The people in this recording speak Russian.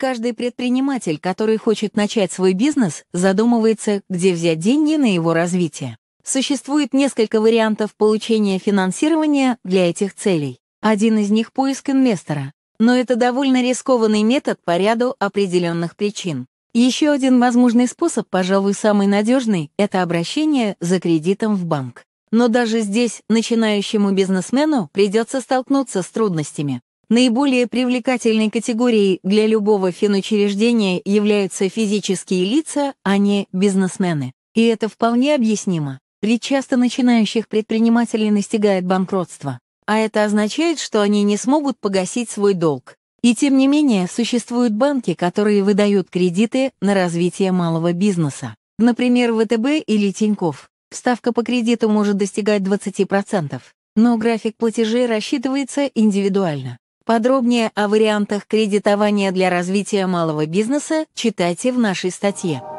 Каждый предприниматель, который хочет начать свой бизнес, задумывается, где взять деньги на его развитие. Существует несколько вариантов получения финансирования для этих целей. Один из них — поиск инвестора. Но это довольно рискованный метод по ряду определенных причин. Еще один возможный способ, пожалуй, самый надежный, это обращение за кредитом в банк. Но даже здесь начинающему бизнесмену придется столкнуться с трудностями. Наиболее привлекательной категорией для любого финучреждения являются физические лица, а не бизнесмены. И это вполне объяснимо, ведь часто начинающих предпринимателей настигает банкротство. А это означает, что они не смогут погасить свой долг. И тем не менее, существуют банки, которые выдают кредиты на развитие малого бизнеса. Например, ВТБ или Тиньков. Ставка по кредиту может достигать 20%, но график платежей рассчитывается индивидуально. Подробнее о вариантах кредитования для развития малого бизнеса читайте в нашей статье.